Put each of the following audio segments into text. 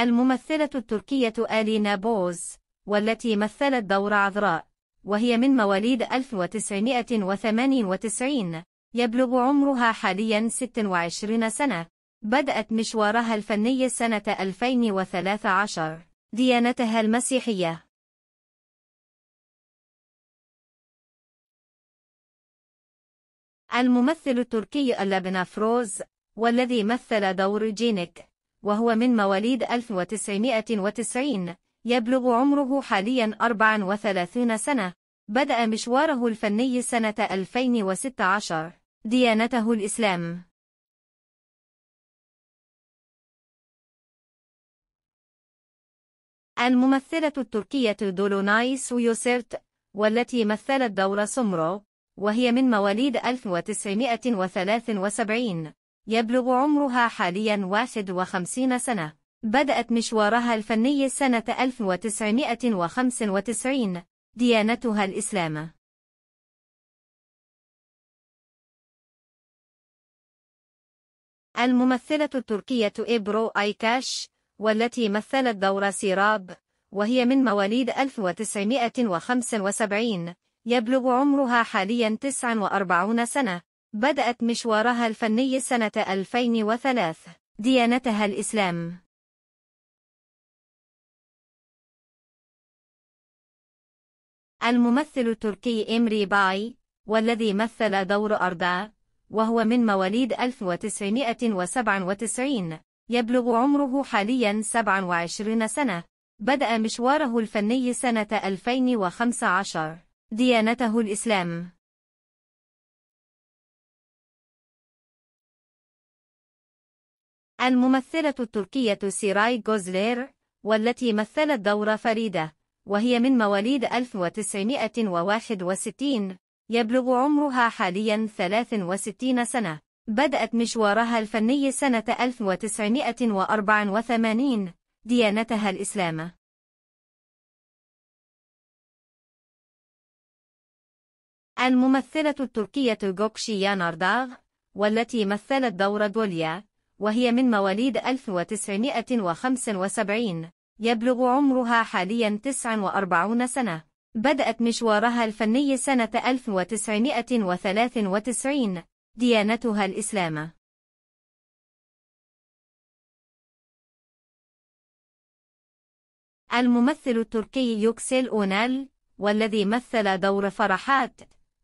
الممثلة التركية آلي نابوز والتي مثلت دور عذراء وهي من مواليد 1998 يبلغ عمرها حاليا 26 سنة بدأت مشوارها الفني سنة 2013 ديانتها المسيحية الممثل التركي اللبن فروز والذي مثل دور جينيك وهو من مواليد 1990 يبلغ عمره حاليا 34 سنة بدأ مشواره الفني سنة 2016 ديانته الإسلام الممثلة التركية دولوناي سويوسيرت والتي مثلت دور سمرو وهي من مواليد 1973 يبلغ عمرها حاليا 51 سنة بدأت مشوارها الفني سنة 1995 ديانتها الإسلام الممثلة التركية إبرو أيكاش والتي مثلت دور سيراب وهي من مواليد 1975 يبلغ عمرها حاليا 49 سنة بدأت مشوارها الفني سنة 2003 ديانتها الإسلام الممثل التركي إمري باي والذي مثل دور أردا وهو من مواليد 1997 يبلغ عمره حاليا 27 سنة بدأ مشواره الفني سنة 2015 ديانته الإسلام الممثلة التركية سيراي غوزلير والتي مثلت دور فريدة وهي من مواليد 1961 يبلغ عمرها حاليا 63 سنة بدأت مشوارها الفني سنة 1984 ديانتها الإسلام الممثلة التركية جوكشي ياناردار، والتي مثلت دور جوليا وهي من مواليد 1975 يبلغ عمرها حاليا 49 سنة بدأت مشوارها الفني سنة 1993 ديانتها الإسلام الممثل التركي يوكسيل أونال والذي مثل دور فرحات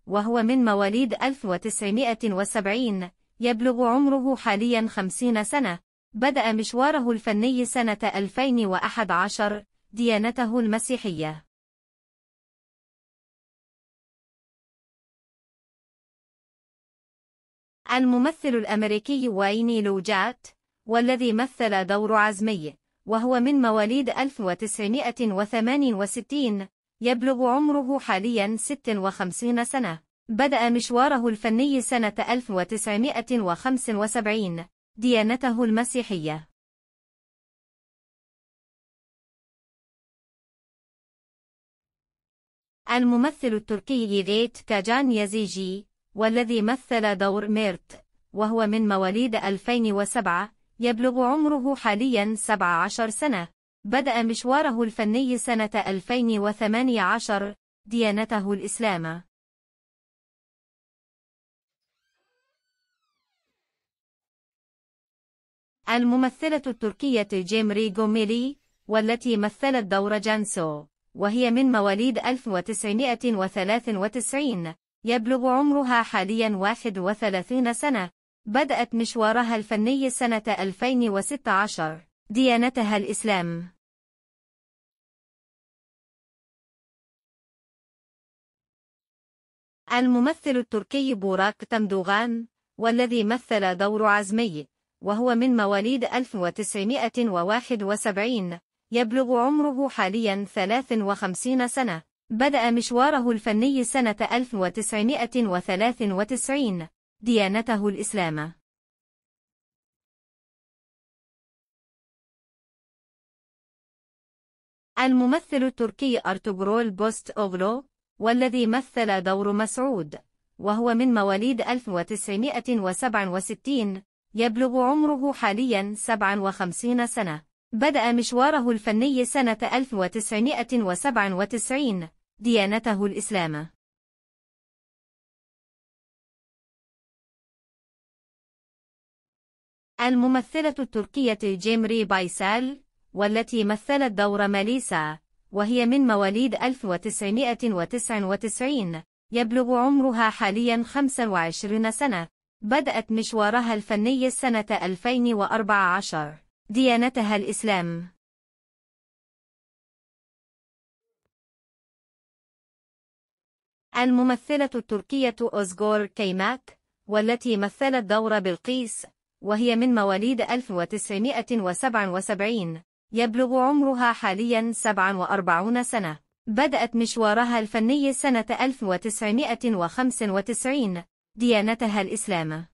وهو من مواليد 1970 يبلغ عمره حاليا 50 سنة بدأ مشواره الفني سنة 2011 ديانته المسيحية الممثل الأمريكي وايني لوجات والذي مثل دور عزمي وهو من مواليد 1968 يبلغ عمره حاليا 56 سنة بدأ مشواره الفني سنة 1975 ديانته المسيحية الممثل التركي ريت كاجان يزيجي والذي مثل دور ميرت وهو من مواليد 2007 يبلغ عمره حاليا 17 سنة بدأ مشواره الفني سنة 2018 ديانته الإسلام الممثلة التركية جيمري جوميلي والتي مثلت دور جانسو وهي من مواليد 1993 يبلغ عمرها حاليا 31 سنة بدأت مشوارها الفني سنة 2016 ديانتها الإسلام الممثل التركي بوراك تمدوغان والذي مثل دور عزمي وهو من مواليد 1971 يبلغ عمره حاليا 53 سنة بدأ مشواره الفني سنة 1993 ديانته الإسلام الممثل التركي أرتوغرول بوست أوغلو والذي مثل دور مسعود وهو من مواليد 1967 يبلغ عمره حاليا 57 سنة بدأ مشواره الفني سنة 1997 ديانته الإسلام الممثلة التركية جيمري بايسال والتي مثلت دور ماليسا وهي من مواليد 1999 يبلغ عمرها حاليا 25 سنة بدأت مشوارها الفني السنة 2014 ديانتها الإسلام الممثلة التركية أوزغور كيماك والتي مثلت دور بلقيس وهي من مواليد 1977 يبلغ عمرها حاليا 47 سنة بدأت مشوارها الفني سنة 1995 ديانتها الإسلام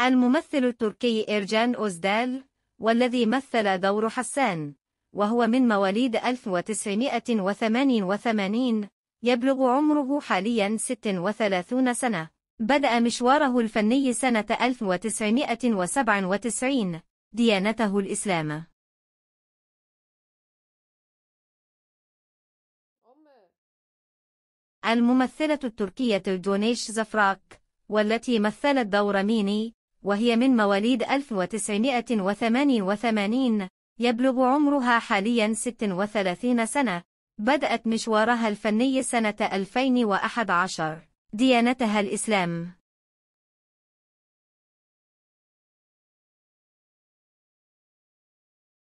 الممثل التركي إرجان أوزدال والذي مثل دور حسان وهو من مواليد 1988 يبلغ عمره حاليا 36 سنة بدأ مشواره الفني سنة 1997 ديانته الإسلام الممثلة التركية دونيش زفراك والتي مثلت دور ميني وهي من مواليد 1988 يبلغ عمرها حاليا 36 سنة بدأت مشوارها الفني سنة 2011 ديانتها الإسلام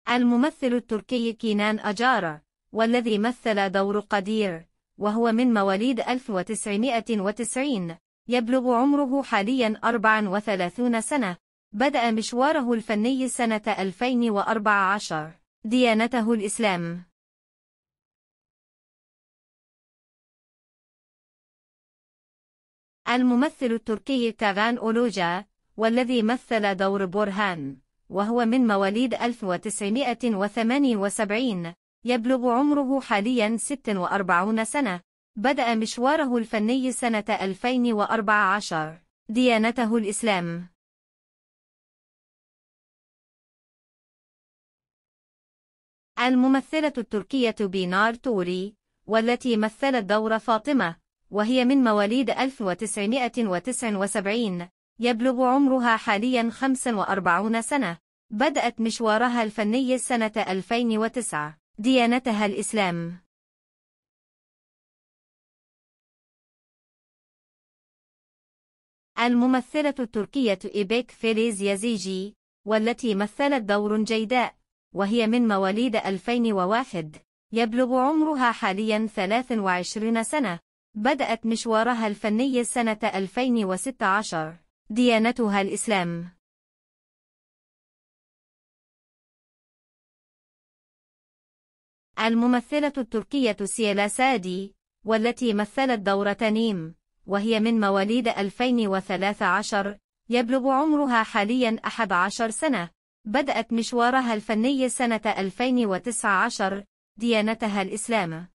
الممثل التركي كينان أجارة والذي مثل دور قدير وهو من مواليد 1990 يبلغ عمره حاليا 34 سنة بدأ مشواره الفني سنة 2014 ديانته الإسلام الممثل التركي كاغان أولوجا والذي مثل دور بورهان وهو من مواليد 1978 يبلغ عمره حاليا 46 سنة بدأ مشواره الفني سنة 2014 ديانته الإسلام الممثلة التركية بينار توري والتي مثلت دور فاطمة وهي من مواليد 1979 يبلغ عمرها حاليا 45 سنة بدأت مشوارها الفني سنة 2009 ديانتها الإسلام الممثلة التركية إيبيك فيليز يزيجي والتي مثلت دور جيداء وهي من مواليد 2001 يبلغ عمرها حاليا 23 سنة بدأت مشوارها الفني سنة 2016 ديانتها الإسلام الممثلة التركية سيلا سادي والتي مثلت دورة نيم وهي من مواليد 2013 يبلغ عمرها حاليا 11 سنة بدأت مشوارها الفني سنة 2019 ديانتها الإسلام